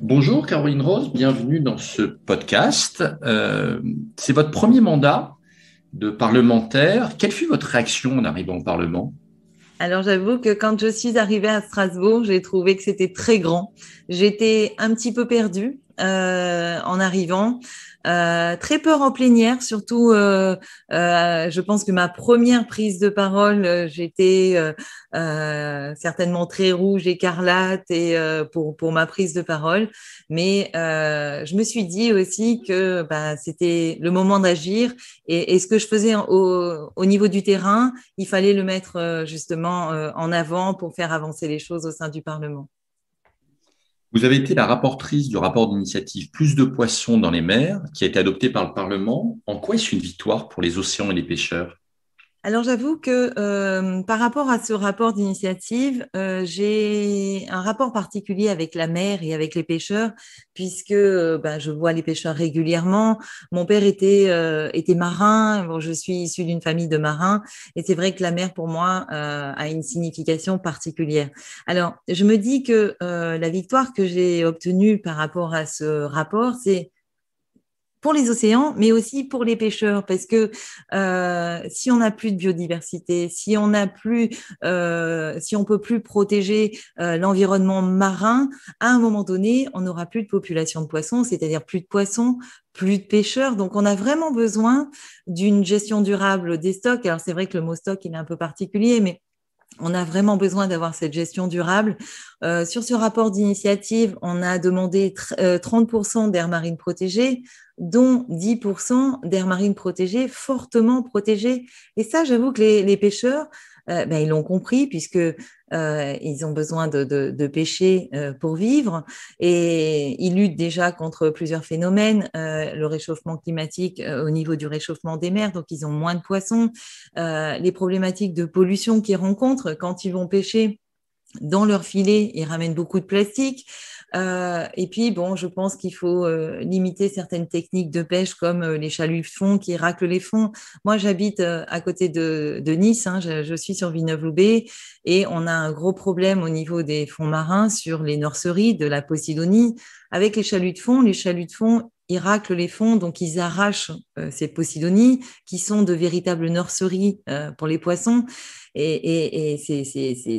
Bonjour Caroline Rose, bienvenue dans ce podcast. Euh, c'est votre premier mandat de parlementaire. Quelle fut votre réaction en arrivant au Parlement alors j'avoue que quand je suis arrivée à Strasbourg, j'ai trouvé que c'était très grand. J'étais un petit peu perdue euh, en arrivant. Euh, très peur en plénière, surtout. Euh, euh, je pense que ma première prise de parole, euh, j'étais certainement très rouge, écarlate, et pour pour ma prise de parole. Mais je me suis dit aussi que bah, c'était le moment d'agir. Et, ce que je faisais au niveau du terrain, il fallait le mettre justement en avant pour faire avancer les choses au sein du Parlement. Vous avez été la rapportrice du rapport d'initiative Plus de poissons dans les mers, qui a été adopté par le Parlement. En quoi est-ce une victoire pour les océans et les pêcheurs alors j'avoue que euh, par rapport à ce rapport d'initiative, euh, j'ai un rapport particulier avec la mer et avec les pêcheurs, puisque euh, bah, je vois les pêcheurs régulièrement. Mon père était, était marin, je suis issu d'une famille de marins, et c'est vrai que la mer pour moi a une signification particulière. Alors je me dis que la victoire que j'ai obtenue par rapport à ce rapport, c'est pour les océans, mais aussi pour les pêcheurs, parce que euh, si on n'a plus de biodiversité, si on n'a plus, euh, si on peut plus protéger euh, l'environnement marin, à un moment donné, on n'aura plus de population de poissons, c'est-à-dire plus de poissons, plus de pêcheurs. Donc, on a vraiment besoin d'une gestion durable des stocks. Alors, c'est vrai que le mot stock, il est un peu particulier, mais on a vraiment besoin d'avoir cette gestion durable. Euh, sur ce rapport d'initiative, on a demandé 30% euh, d'air marine protégées, dont 10% d'air marine protégées, fortement protégées. Et ça, j'avoue que les pêcheurs, euh, ben, ils l'ont compris puisque euh, ils ont besoin de, de, pêcher euh, pour vivre et ils luttent déjà contre plusieurs phénomènes, le réchauffement climatique au niveau du réchauffement des mers, donc ils ont moins de poissons, les problématiques de pollution qu'ils rencontrent quand ils vont pêcher dans leur filet, ils ramènent beaucoup de plastique. Euh, et puis, bon, je pense qu'il faut euh, limiter certaines techniques de pêche comme euh, les chaluts de fond qui raclent les fonds. Moi, j'habite à côté de, Nice, hein, je, suis sur Villeneuve-Loubet, et on a un gros problème au niveau des fonds marins sur les nurseries de la Posidonie. Avec les chaluts de fond, les chaluts de fond, ils raclent les fonds, donc ils arrachent ces Posidonies qui sont de véritables nurseries pour les poissons. Et,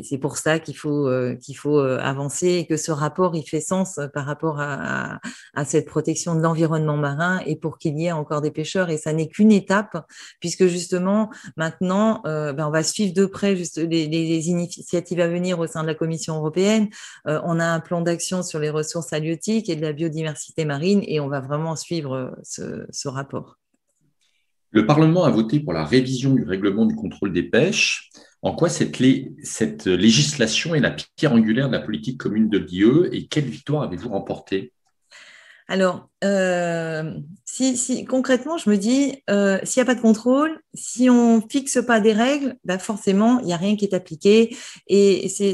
c'est pour ça qu'il faut, euh, qu'il faut euh, avancer et que ce rapport, il fait sens euh, par rapport à, cette protection de l'environnement marin et pour qu'il y ait encore des pêcheurs. Et ça n'est qu'une étape, puisque justement, maintenant, ben, on va suivre de près juste les, initiatives à venir au sein de la Commission européenne. on a un plan d'action sur les ressources halieutiques et de la biodiversité marine et on va vraiment suivre ce rapport. Le Parlement a voté pour la révision du règlement du contrôle des pêches. En quoi cette, législation est la pierre angulaire de la politique commune de l'IE et quelle victoire avez-vous remportée Alors, euh, si, concrètement, je me dis, euh, s'il n'y a pas de contrôle, si on fixe pas des règles, bah, forcément, il n'y a rien qui est appliqué. Et c'est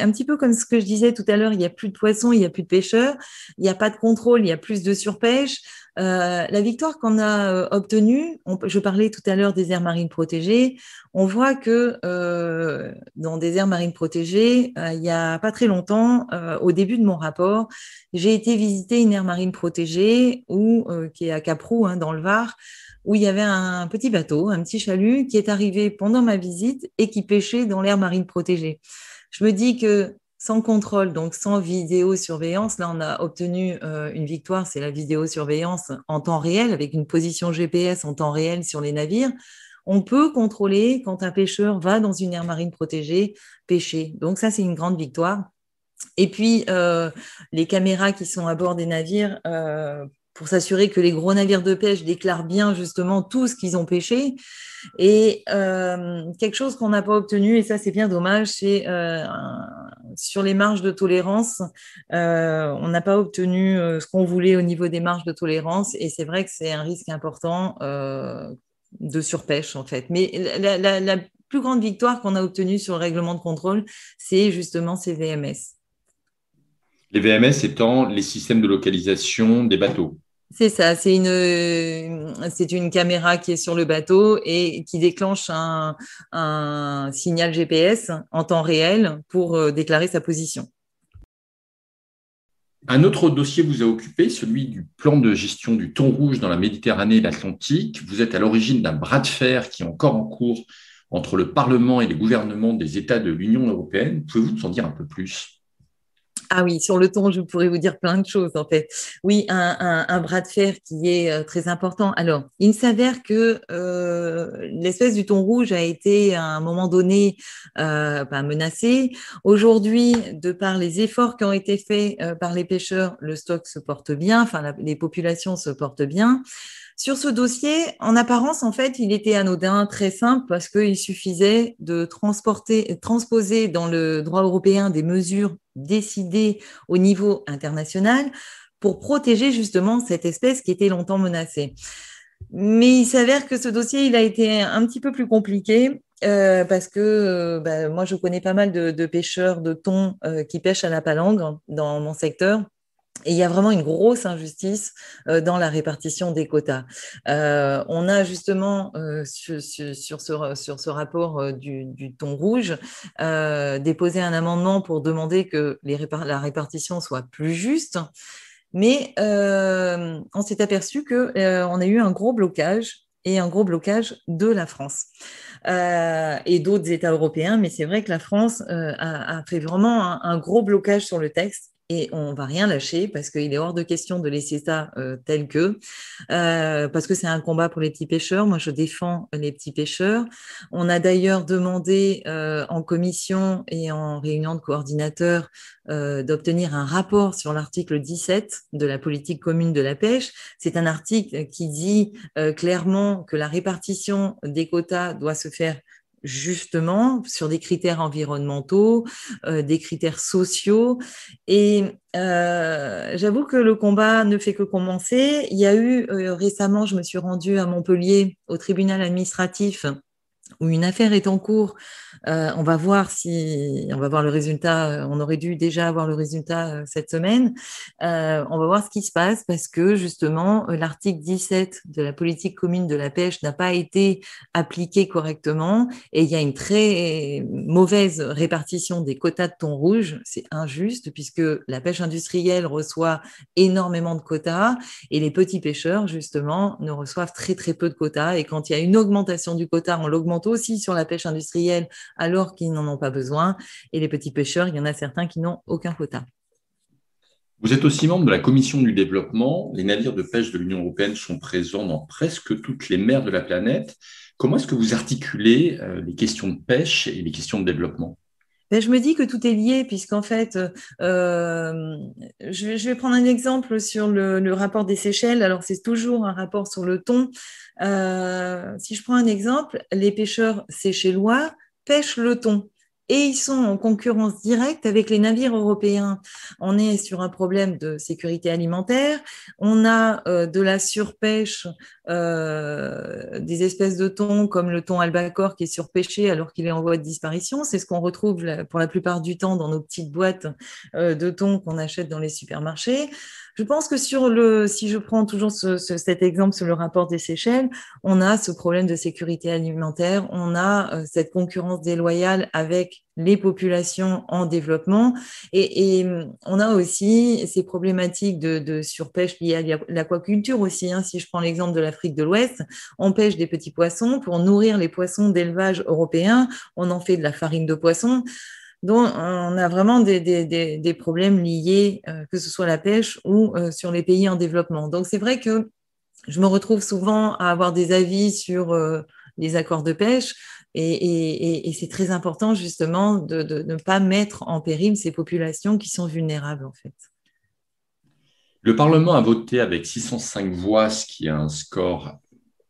un petit peu comme ce que je disais tout à l'heure, il n'y a plus de poissons, il n'y a plus de pêcheurs, il n'y a pas de contrôle, il y a plus de surpêche. Euh, la victoire qu'on a obtenue, je parlais tout à l'heure des aires marines protégées, on voit que dans des aires marines protégées, il n'y a pas très longtemps, au début de mon rapport, j'ai été visiter une aire marine protégée ou euh, qui est à Caprou hein, dans le Var où il y avait un petit bateau, un petit chalut qui est arrivé pendant ma visite et qui pêchait dans l'air marine protégée. Je me dis que sans contrôle, donc sans vidéosurveillance, là on a obtenu euh, une victoire, c'est la vidéosurveillance en temps réel avec une position GPS en temps réel sur les navires. On peut contrôler quand un pêcheur va dans une aire marine protégée pêcher. Donc ça c'est une grande victoire. Et puis, euh, les caméras qui sont à bord des navires euh, pour s'assurer que les gros navires de pêche déclarent bien justement tout ce qu'ils ont pêché. Et euh, quelque chose qu'on n'a pas obtenu, et ça c'est bien dommage, c'est sur les marges de tolérance, on n'a pas obtenu ce qu'on voulait au niveau des marges de tolérance. Et c'est vrai que c'est un risque important de surpêche en fait. Mais la plus grande victoire qu'on a obtenue sur le règlement de contrôle, c'est justement ces VMS. Les VMS étant les systèmes de localisation des bateaux. C'est ça, c'est une, c'est une caméra qui est sur le bateau et qui déclenche un, un signal GPS en temps réel pour euh, déclarer sa position. Un autre dossier vous a occupé, celui du plan de gestion du thon rouge dans la Méditerranée et l'Atlantique. Vous êtes à l'origine d'un bras de fer qui est encore en cours entre le Parlement et les gouvernements des États de l'Union européenne. Pouvez-vous nous en dire un peu plus ah oui, sur le ton, je pourrais vous dire plein de choses en fait. Oui, un, un, bras de fer qui est euh, très important. Alors, il s'avère que euh, l'espèce du thon rouge a été à un moment donné euh, bah, menacée. Aujourd'hui, de par les efforts qui ont été faits euh, par les pêcheurs, le stock se porte bien, enfin les populations se portent bien. Sur ce dossier, en apparence, en fait, il était anodin, très simple, parce qu'il suffisait de transporter, transposer dans le droit européen des mesures décidées au niveau international pour protéger justement cette espèce qui était longtemps menacée. Mais il s'avère que ce dossier, il a été un petit peu plus compliqué. Euh, parce que euh, bah, moi, je connais pas mal de, pêcheurs de thon euh, qui pêchent à la palangre hein, dans mon secteur. Et il y a vraiment une grosse injustice euh, dans la répartition des quotas. Euh, on a justement euh, sur, ce, sur, ce, rapport du, ton rouge déposé un amendement pour demander que les la répartition soit plus juste. Mais on s'est aperçu qu'on on a eu un gros blocage et un gros blocage de la France euh, et d'autres États européens. Mais c'est vrai que la France a, fait vraiment un, gros blocage sur le texte et on va rien lâcher parce qu'il est hors de question de laisser ça euh, tel que, euh, parce que c'est un combat pour les petits pêcheurs. Moi, je défends les petits pêcheurs. On a d'ailleurs demandé euh, en commission et en réunion de coordinateurs d'obtenir un rapport sur l'article 17 de la politique commune de la pêche. C'est un article qui dit clairement que la répartition des quotas doit se faire justement sur des critères environnementaux, euh, des critères sociaux. Et euh, j'avoue que le combat ne fait que commencer. Il y a eu euh, récemment, je me suis rendue à Montpellier au tribunal administratif où une affaire est en cours, euh, on va voir si on va voir le résultat. Euh, on aurait dû déjà avoir le résultat euh, cette semaine. on va voir ce qui se passe parce que justement l'article 17 de la politique commune de la pêche n'a pas été appliqué correctement et il y a une très mauvaise répartition des quotas de thon rouge. C'est injuste puisque la pêche industrielle reçoit énormément de quotas et les petits pêcheurs justement ne reçoivent très très peu de quotas. Et quand il y a une augmentation du quota, on l'augmente aussi sur la pêche industrielle alors qu'ils n'en ont pas besoin. Et les petits pêcheurs, il y en a certains qui n'ont aucun quota. Vous êtes aussi membre de la Commission du développement. Les navires de pêche de l'Union européenne sont présents dans presque toutes les mers de la planète. Comment est-ce que vous articulez euh, les questions de pêche et les questions de développement ben, je me dis que tout est lié, puisqu'en fait, euh, euh, je, vais prendre un exemple sur le, rapport des Seychelles. Alors, c'est toujours un rapport sur le thon. Euh, si je prends un exemple, les pêcheurs séchellois pêchent le thon et ils sont en concurrence directe avec les navires européens. On est sur un problème de sécurité alimentaire, on a de la surpêche euh, des espèces de thon comme le thon albacore qui est surpêché alors qu'il est en voie de disparition. C'est ce qu'on retrouve pour la plupart du temps dans nos petites boîtes euh, de thon qu'on achète dans les supermarchés. Je pense que sur le, si je prends toujours cet exemple sur le rapport des Seychelles, on a ce problème de sécurité alimentaire, on a euh, cette concurrence déloyale avec les populations en développement. Et, mm, on a aussi ces problématiques de, surpêche liées à l'aquaculture aussi. Hein. Si je prends l'exemple de l'Afrique de l'Ouest, on pêche des petits poissons pour nourrir les poissons d'élevage européen. On en fait de la farine de poisson. Donc, on a vraiment des, problèmes liés, euh, que ce soit la pêche ou euh, sur les pays en développement. Donc, c'est vrai que je me retrouve souvent à avoir des avis sur... Euh, les accords de pêche. Et, c'est très important justement de, de ne pas mettre en péril ces populations qui sont vulnérables en fait. Le Parlement a voté avec 605 voix, ce qui est un score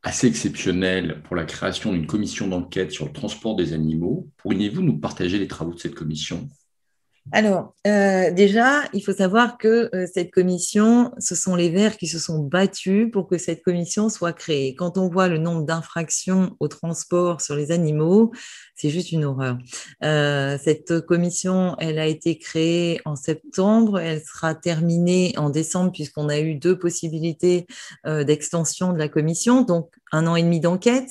assez exceptionnel pour la création d'une commission d'enquête sur le transport des animaux. Pourriez-vous nous partager les travaux de cette commission alors, euh, déjà, il faut savoir que euh, cette commission, ce sont les Verts qui se sont battus pour que cette commission soit créée. Quand on voit le nombre d'infractions au transport sur les animaux, c'est juste une horreur. Euh, cette commission, elle a été créée en septembre, elle sera terminée en décembre puisqu'on a eu deux possibilités d'extension de la commission, donc un an et demi d'enquête.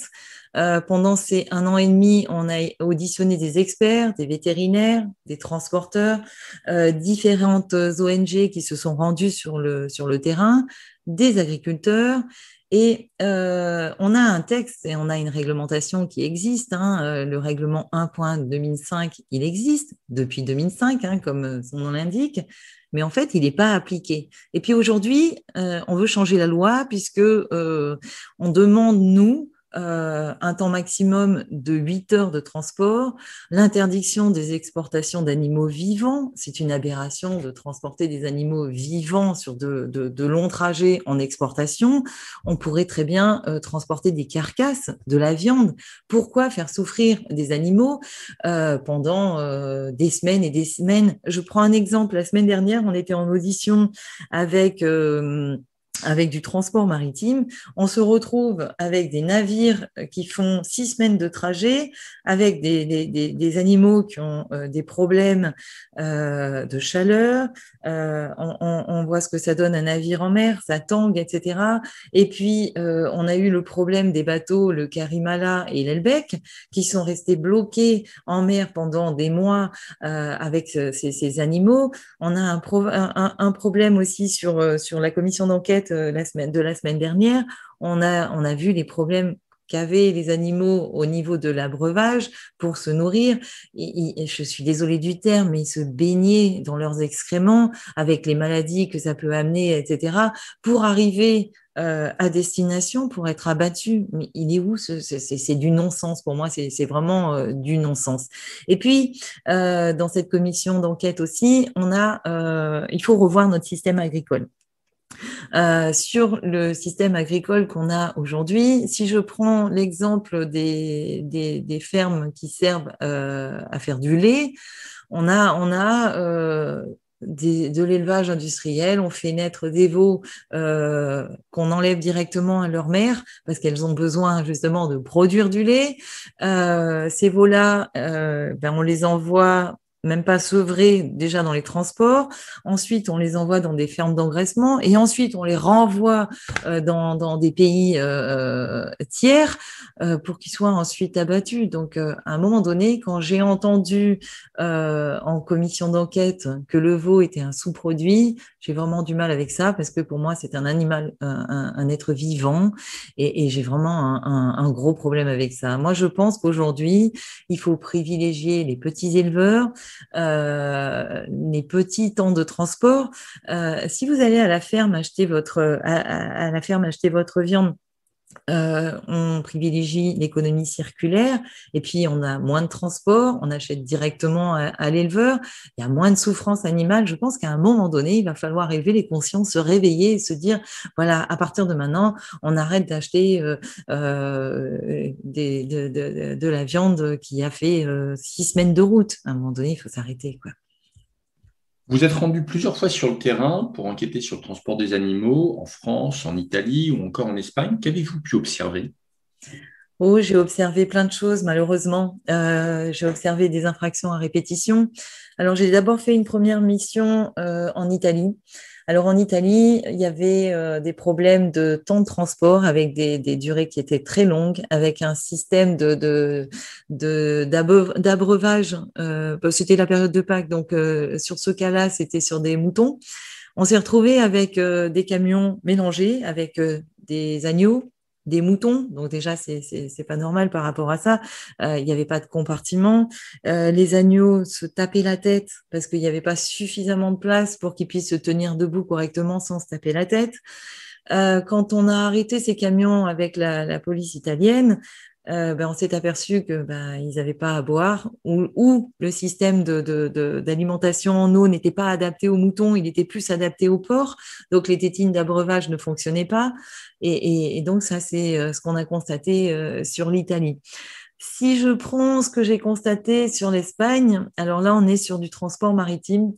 Euh, pendant ces un an et demi, on a auditionné des experts, des vétérinaires, des transporteurs, euh, différentes ONG qui se sont rendues sur le, sur le terrain, des agriculteurs. Et euh, on a un texte et on a une réglementation qui existe. Hein, euh, le règlement 1.2005, il existe depuis 2005, hein, comme son nom l'indique, mais en fait, il n'est pas appliqué. Et puis aujourd'hui, euh, on veut changer la loi puisque euh, on demande, nous, euh, un temps maximum de 8 heures de transport, l'interdiction des exportations d'animaux vivants. C'est une aberration de transporter des animaux vivants sur de, longs trajets en exportation. On pourrait très bien euh, transporter des carcasses, de la viande. Pourquoi faire souffrir des animaux euh, pendant des semaines et des semaines Je prends un exemple. La semaine dernière, on était en audition avec avec du transport maritime. On se retrouve avec des navires euh, qui font six semaines de trajet, avec des, animaux qui ont euh, des problèmes euh, de chaleur. on, voit ce que ça donne un navire en mer, ça tangue, etc. Et puis, on a eu le problème des bateaux, le Karimala et l'Elbec, qui sont restés bloqués en mer pendant des mois avec ces, animaux. On a un, un problème aussi sur, sur la commission d'enquête euh, la semaine, de la semaine dernière, on a, vu les problèmes qu'avaient les animaux au niveau de l'abreuvage pour se nourrir. Et, je suis désolée du terme, mais ils se baignaient dans leurs excréments avec les maladies que ça peut amener, etc., pour arriver euh, à destination, pour être abattus. Mais il est où C'est du non-sens pour moi, c'est vraiment euh, du non-sens. Et puis, dans cette commission d'enquête aussi, on a, il faut revoir notre système agricole. Euh, sur le système agricole qu'on a aujourd'hui, si je prends l'exemple des, des, fermes qui servent euh, à faire du lait, on a, on a euh, de l'élevage industriel, on fait naître des veaux qu'on enlève directement à leur mère parce qu'elles ont besoin justement de produire du lait. ces veaux-là, ben, on les envoie même pas sevrés déjà dans les transports. Ensuite, on les envoie dans des fermes d'engraissement et ensuite on les renvoie euh, dans, dans des pays euh, euh, tiers euh, pour qu'ils soient ensuite abattus. Donc, euh, à un moment donné, quand j'ai entendu en commission d'enquête que le veau était un sous-produit, j'ai vraiment du mal avec ça parce que pour moi, c'est un animal, un, un, être vivant et, et j'ai vraiment un, un gros problème avec ça. Moi, je pense qu'aujourd'hui, il faut privilégier les petits éleveurs euh, les petits temps de transport. Euh, si vous allez à la ferme acheter votre à la ferme acheter votre viande euh, on privilégie l'économie circulaire et puis on a moins de transport, on achète directement euh, à, l'éleveur, il y a moins de souffrance animale. Je pense qu'à un moment donné, il va falloir élever les consciences, se réveiller et se dire, voilà, à partir de maintenant, on arrête d'acheter euh, de, la viande qui a fait six semaines de route. À un moment donné, il faut s'arrêter. quoi. Vous êtes rendu plusieurs fois sur le terrain pour enquêter sur le transport des animaux en France, en Italie ou encore en Espagne. Qu'avez-vous pu observer Oh, j'ai observé plein de choses, malheureusement. Euh, j'ai observé des infractions à répétition. Alors, j'ai d'abord fait une première mission euh, en Italie. Alors en Italie, il y avait euh, des problèmes de temps de transport avec des, durées qui étaient très longues, avec un système de, d'abreuvage. Euh, bah, c'était la période de Pâques, donc euh, sur ce cas-là, c'était sur des moutons. On s'est retrouvé avec des camions mélangés, avec des agneaux, des moutons. Donc déjà, c'est c'est pas normal par rapport à ça. Euh, il n'y avait pas de compartiment. Euh, les agneaux se tapaient la tête parce qu'il n'y avait pas suffisamment de place pour qu'ils puissent se tenir debout correctement sans se taper la tête. Euh, quand on a arrêté ces camions avec la, la police italienne, euh, ben, on s'est aperçu que ben, ils n'avaient pas à boire ou, le système d'alimentation en eau n'était pas adapté aux moutons, il était plus adapté aux porcs, donc les tétines d'abreuvage ne fonctionnaient pas. Et, donc ça, c'est euh, ce qu'on a constaté euh, sur l'Italie. Si je prends ce que j'ai constaté sur l'Espagne, alors là, on est sur du transport maritime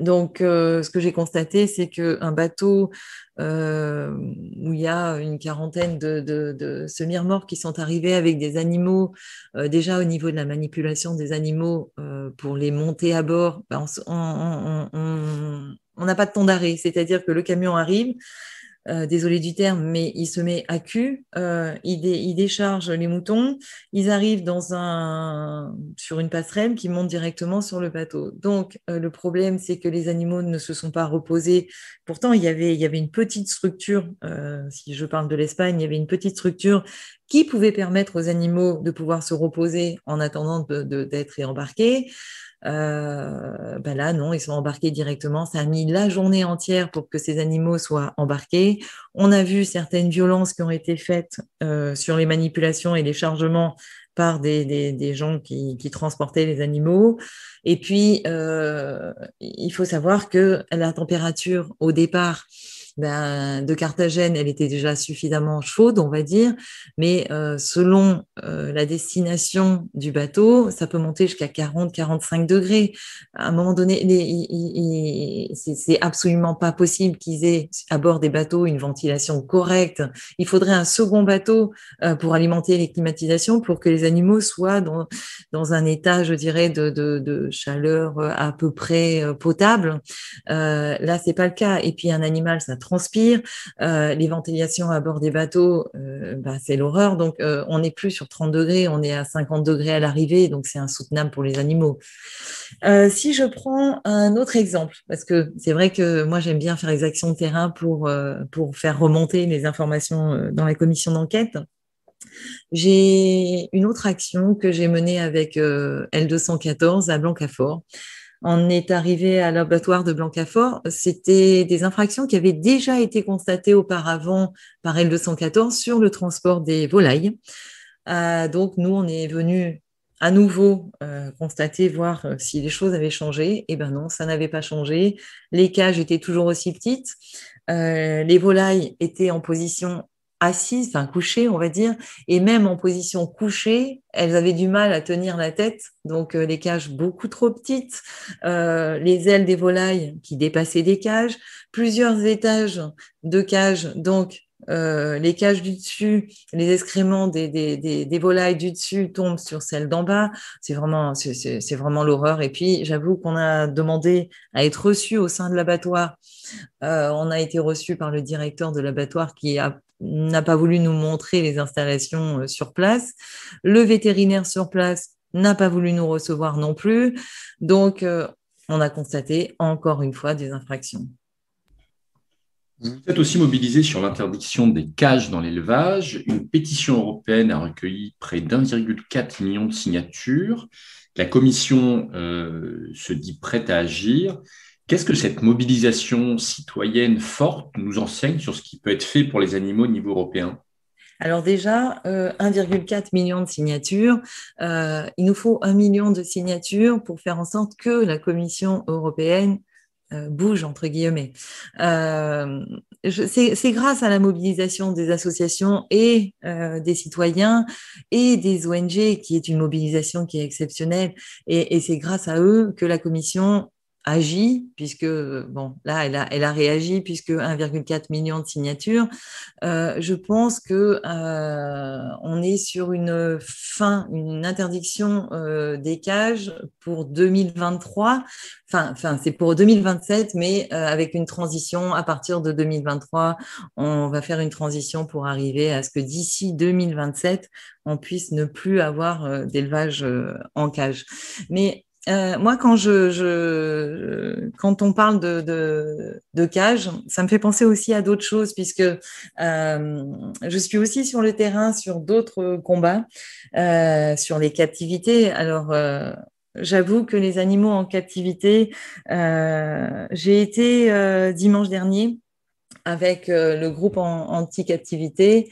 donc, euh, ce que j'ai constaté, c'est qu'un bateau euh, où il y a une quarantaine de, semi remorts qui sont arrivés avec des animaux, euh, déjà au niveau de la manipulation des animaux pour les monter à bord, ben, on n'a pas de temps d'arrêt. C'est-à-dire que le camion arrive, euh, désolé du terme, mais il se met à cul, euh, il, décharge les moutons, ils arrivent dans un, sur une passerelle qui monte directement sur le bateau. Donc, euh, le problème, c'est que les animaux ne se sont pas reposés. Pourtant, il y avait, une petite structure, si je parle de l'Espagne, il y avait une petite structure qui pouvait permettre aux animaux de pouvoir se reposer en attendant d'être de, embarqués. Euh, ben là, non, ils sont embarqués directement. Ça a mis la journée entière pour que ces animaux soient embarqués. On a vu certaines violences qui ont été faites euh, sur les manipulations et les chargements par des, gens qui, transportaient les animaux. Et puis, euh, il faut savoir que la température au départ ben, de Carthagène, elle était déjà suffisamment chaude, on va dire, mais euh, selon euh, la destination du bateau, ça peut monter jusqu'à 40-45 degrés. À un moment donné, c'est absolument pas possible qu'ils aient à bord des bateaux une ventilation correcte. Il faudrait un second bateau euh, pour alimenter les climatisations, pour que les animaux soient dans, un état, je dirais, de, de chaleur à peu près potable. là, c'est pas le cas. Et puis un animal, ça transpire, euh, les ventilations à bord des bateaux, euh, bah, c'est l'horreur. Donc euh, on n'est plus sur 30 degrés, on est à 50 degrés à l'arrivée, donc c'est insoutenable pour les animaux. si je prends un autre exemple, parce que c'est vrai que moi j'aime bien faire les actions de terrain pour, pour faire remonter les informations dans la commission d'enquête. J'ai une autre action que j'ai menée avec L214 à Blancafort on est arrivé à l'abattoir de Blancafort, c'était des infractions qui avaient déjà été constatées auparavant par L214 sur le transport des volailles. Euh, donc nous, on est venu à nouveau euh, constater, voir euh, si les choses avaient changé. Eh bien non, ça n'avait pas changé. Les cages étaient toujours aussi petites. les volailles étaient en position assises, enfin couchées, on va dire, et même en position couchée, elles avaient du mal à tenir la tête, donc euh, les cages beaucoup trop petites, euh, les ailes des volailles qui dépassaient des cages, plusieurs étages de cages, donc euh, les cages du dessus, les excréments des, volailles du dessus tombent sur celles d'en bas. C'est vraiment, c'est vraiment l'horreur. Et puis, j'avoue qu'on a demandé à être reçu au sein de l'abattoir. on a été reçu par le directeur de l'abattoir qui a n'a pas voulu nous montrer les installations euh, sur place. Le vétérinaire sur place n'a pas voulu nous recevoir non plus. Donc, euh, on a constaté encore une fois des infractions. Vous êtes aussi mobilisé sur l'interdiction des cages dans l'élevage. Une pétition européenne a recueilli près d'1,4 million de signatures. La Commission euh, se dit prête à agir. Qu'est-ce que cette mobilisation citoyenne forte nous enseigne sur ce qui peut être fait pour les animaux au niveau européen alors déjà, 1,4 euh, million de signatures. Euh, il nous faut 1 million de signatures pour faire en sorte que la Commission européenne euh, bouge, entre guillemets. C'est grâce à la mobilisation des associations et des citoyens et des ONG qui est une mobilisation qui est exceptionnelle. Et, et c'est grâce à eux que la Commission agit, puisque bon, là, elle a, elle a réagi, puisque 1,4 million de signatures. Euh, je pense que euh, on est sur une fin, une interdiction euh, des cages pour 2023. Enfin, enfin, c'est pour 2027, mais avec une transition à partir de 2023, on va faire une transition pour arriver à ce que d'ici 2027, on puisse ne plus avoir d'élevage en cage. Mais euh, moi, quand, on parle de, cage, ça me fait penser aussi à d'autres choses, puisque euh, je suis aussi sur le terrain, sur d'autres combats, euh, sur les captivités. Alors, j'avoue que les animaux en captivité, j'ai été dimanche dernier avec le groupe anti-captivité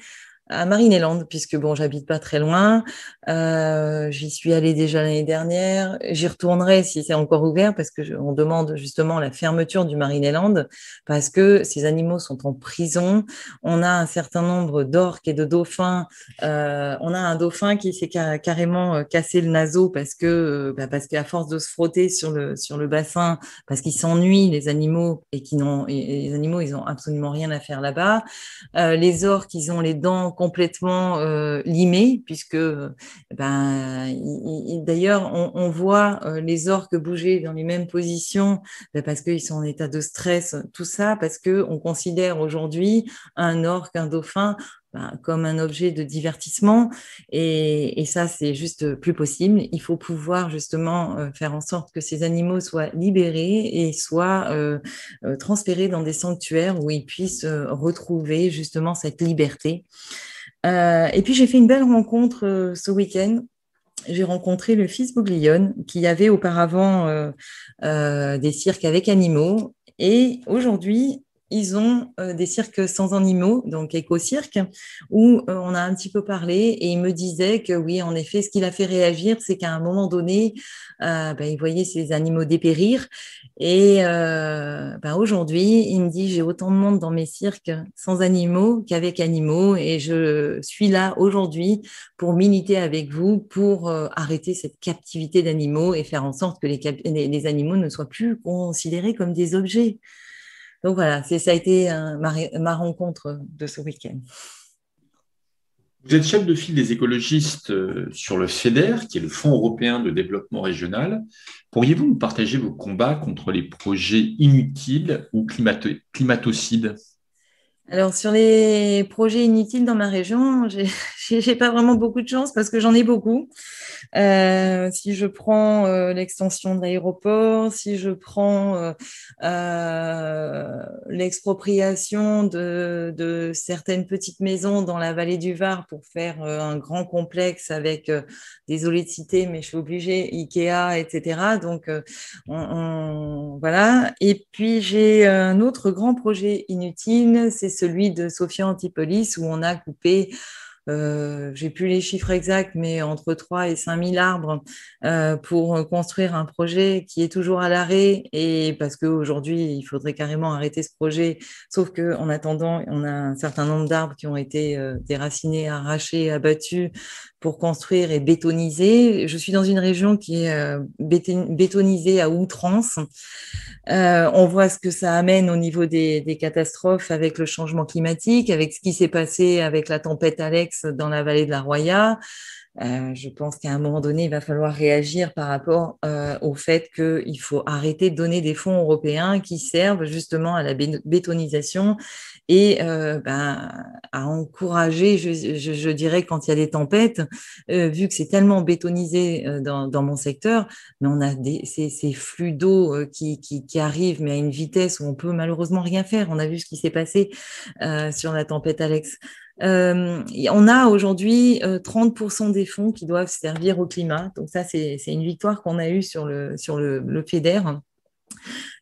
à Marineland, puisque bon, j'habite pas très loin. Euh, J'y suis allée déjà l'année dernière. J'y retournerai si c'est encore ouvert, parce que on demande justement la fermeture du marine Marineland, parce que ces animaux sont en prison. On a un certain nombre d'orques et de dauphins. Euh, on a un dauphin qui s'est carrément euh, cassé le naseau parce que, euh, bah parce qu'à force de se frotter sur le sur le bassin, parce qu'ils s'ennuient les animaux et qui n'ont les animaux ils ont absolument rien à faire là-bas. Euh, les orques ils ont les dents complètement euh, limé puisque ben, d'ailleurs, on, voit euh, les orques bouger dans les mêmes positions ben, parce qu'ils sont en état de stress, tout ça, parce qu'on considère aujourd'hui un orque, un dauphin, ben, comme un objet de divertissement. Et, ça, c'est juste plus possible. Il faut pouvoir justement euh, faire en sorte que ces animaux soient libérés et soient euh, euh, transférés dans des sanctuaires où ils puissent retrouver justement cette liberté. et puis, j'ai fait une belle rencontre ce week-end j'ai rencontré le fils Bouglione qui avait auparavant des cirques avec animaux. Et aujourd'hui, ils ont euh, des cirques sans animaux, donc éco cirques où euh, on a un petit peu parlé et il me disait que oui, en effet, ce qu'il a fait réagir, c'est qu'à un moment donné, euh, ben, bah, il voyait ces animaux dépérir. Et euh, bah, aujourd'hui, il me dit, j'ai autant de monde dans mes cirques sans animaux qu'avec animaux et je suis là aujourd'hui pour militer avec vous, pour arrêter cette captivité d'animaux et faire en sorte que les animaux ne soient plus considérés comme des objets. Donc voilà, ça a été ma, rencontre de ce week-end. Vous êtes chef de file des écologistes euh, sur le FEDER, qui est le Fonds européen de développement régional. Pourriez-vous nous partager vos combats contre les projets inutiles ou climatocides alors, sur les projets inutiles dans ma région, j'ai pas vraiment beaucoup de chance parce que j'en ai beaucoup. Euh, si je prends euh, l'extension de l'aéroport, si je prends euh, l'expropriation de, certaines petites maisons dans la vallée du Var pour faire un grand complexe avec, désolé de citer, mais je suis obligée, Ikea, etc. Donc, on, voilà. Et puis, j'ai un autre grand projet inutile, c'est celui de Sophia Antipolis où on a coupé euh, j'ai plus les chiffres exacts, mais entre 3 et 5 000 arbres euh, pour construire un projet qui est toujours à l'arrêt. Et parce qu'aujourd'hui, il faudrait carrément arrêter ce projet. Sauf qu'en attendant, on a un certain nombre d'arbres qui ont été euh, déracinés, arrachés, abattus pour construire et bétoniser. Je suis dans une région qui est bétonisée à outrance. on voit ce que ça amène au niveau des catastrophes avec le changement climatique, avec ce qui s'est passé avec la tempête Alex dans la vallée de la Roya. Euh, je pense qu'à un moment donné, il va falloir réagir par rapport euh, au fait qu'il faut arrêter de donner des fonds européens qui servent justement à la bétonisation et euh, ben, à encourager, je, dirais, quand il y a des tempêtes, vu que c'est tellement bétonisé dans, mon secteur, mais on a ces, flux d'eau qui, qui, arrivent, mais à une vitesse où on peut malheureusement rien faire. On a vu ce qui s'est passé sur la tempête Alex. Euh, on a aujourd'hui 30% euh, des fonds qui doivent servir au climat. Donc ça, c'est une victoire qu'on a eue sur le, sur FEDER.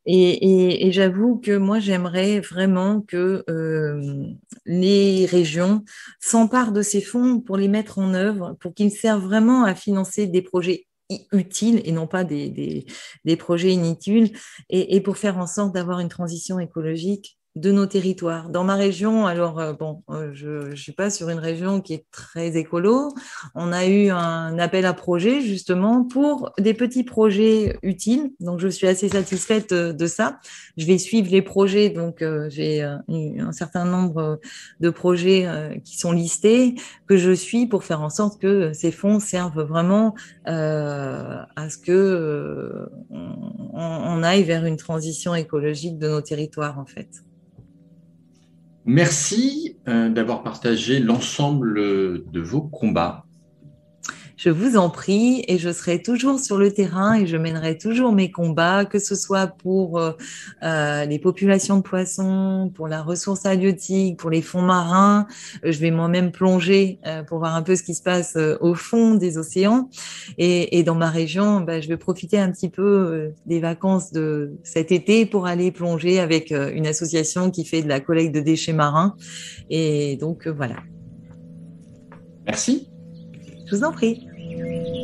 Et, j'avoue que moi, j'aimerais vraiment que euh, les régions s'emparent de ces fonds pour les mettre en œuvre, pour qu'ils servent vraiment à financer des projets utiles et non pas des, projets inutiles, et, pour faire en sorte d'avoir une transition écologique de nos territoires. Dans ma région, alors euh, bon, euh, je ne suis pas sur une région qui est très écolo. On a eu un appel à projet justement pour des petits projets utiles. Donc je suis assez satisfaite euh, de ça. Je vais suivre les projets. Donc j'ai un certain nombre de projets qui sont listés que je suis pour faire en sorte que ces fonds servent vraiment à ce que on aille vers une transition écologique de nos territoires en fait. Merci euh, d'avoir partagé l'ensemble de vos combats je vous en prie et je serai toujours sur le terrain et je mènerai toujours mes combats, que ce soit pour euh, euh, les populations de poissons, pour la ressource halieutique, pour les fonds marins. Euh, je vais moi-même plonger pour voir un peu ce qui se passe au fond des océans. Et, dans ma région, bah, je vais profiter un petit peu des vacances de cet été pour aller plonger avec une association qui fait de la collecte de déchets marins. Et donc voilà. Merci. Je vous en prie. Thank you.